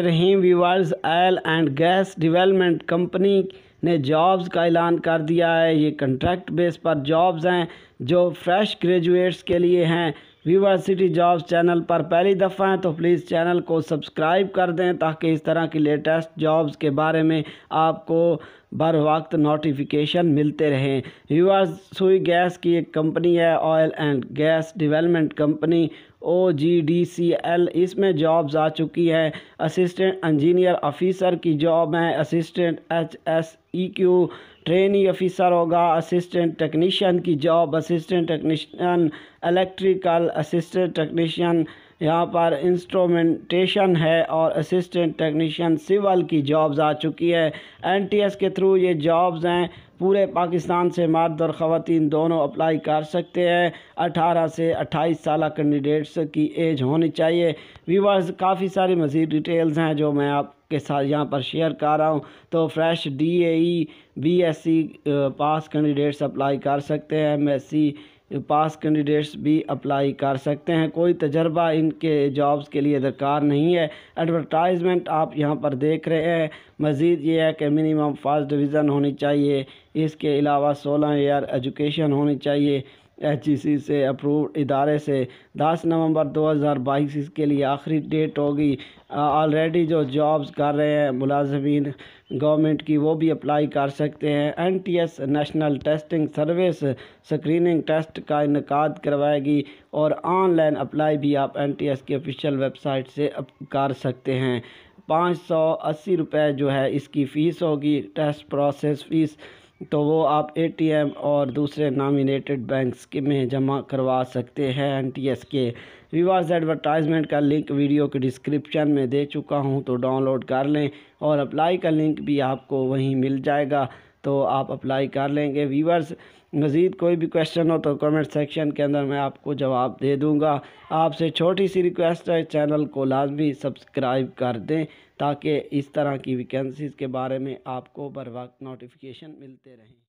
रहीम वीवर्स oil and gas development company ने jobs का ऐलान कर दिया है ये कंट्रैक्ट बेस पर जॉब्स हैं जो फ्रेश ग्रेजुएट्स के लिए हैं वीवर सिटी जॉब्स चैनल पर पहली दफ़ा हैं तो प्लीज़ चैनल को सब्सक्राइब कर दें ताकि इस तरह की लेटेस्ट जॉब्स के बारे में आपको बर वक्त नोटिफिकेशन मिलते रहें वीवर सुई गैस की एक कंपनी है oil and gas development company O G D C L इसमें जॉब्स आ चुकी हैं असिस्टेंट इंजीनियर ऑफिसर की जॉब है assistant H S E Q training officer होगा असिस्टेंट टेक्नीशियन की job assistant technician electrical assistant technician यहाँ पर इंस्ट्रोमेंटेशन है और असिस्टेंट टेक्नीशियन सिविल की जॉब्स आ चुकी है एनटीएस के थ्रू ये जॉब्स हैं पूरे पाकिस्तान से मर्द और ख़वान दोनों अप्लाई कर सकते हैं 18 से 28 साल कैंडिडेट्स की एज होनी चाहिए वीवर्स काफ़ी सारी मज़ीद डिटेल्स हैं जो मैं आप आपके साथ यहाँ पर शेयर कर रहा हूँ तो fresh D A B S C pass candidates apply कर सकते हैं M S C pass candidates भी अप्लाई कर सकते हैं कोई तजर्बा इनके जॉब्स के लिए दरकार नहीं है एडवर्टाइजमेंट आप यहां पर देख रहे हैं मज़ीद ये है कि मिनिमम फर्स्ट डिवीज़न होनी चाहिए इसके अलावा सोलह ईयर एजुकेशन होनी चाहिए सी से अप्रूव इदारे से 10 नवंबर 2022 इसके लिए आखिरी डेट होगी ऑलरेडी जो जॉब्स कर रहे हैं मुलाजमीन गवर्नमेंट की वो भी अप्लाई कर सकते हैं N T S national testing service screening test का इनका करवाएगी और ऑनलाइन अप्लाई भी आप एन टी एस की ऑफिशियल वेबसाइट से कर सकते हैं पाँच सौ अस्सी रुपये जो है इसकी फ़ीस होगी टेस्ट प्रोसेस फ़ीस तो वो आप एटीएम और दूसरे नामिनेटेड बैंक्स में जमा करवा सकते हैं एनटीएस के रिवाज एडवर्टाइजमेंट का लिंक वीडियो के डिस्क्रिप्शन में दे चुका हूं तो डाउनलोड कर लें और अप्लाई का लिंक भी आपको वहीं मिल जाएगा तो आप अप्लाई कर लेंगे वीवर्स मज़ीद कोई भी क्वेश्चन हो तो कमेंट सेक्शन के अंदर मैं आपको जवाब दे दूँगा आपसे छोटी सी रिक्वेस्ट है चैनल को लाजमी सब्सक्राइब कर दें ताकि इस तरह की वैकेंसीज़ के बारे में आपको बर वक्त नोटिफिकेशन मिलते रहें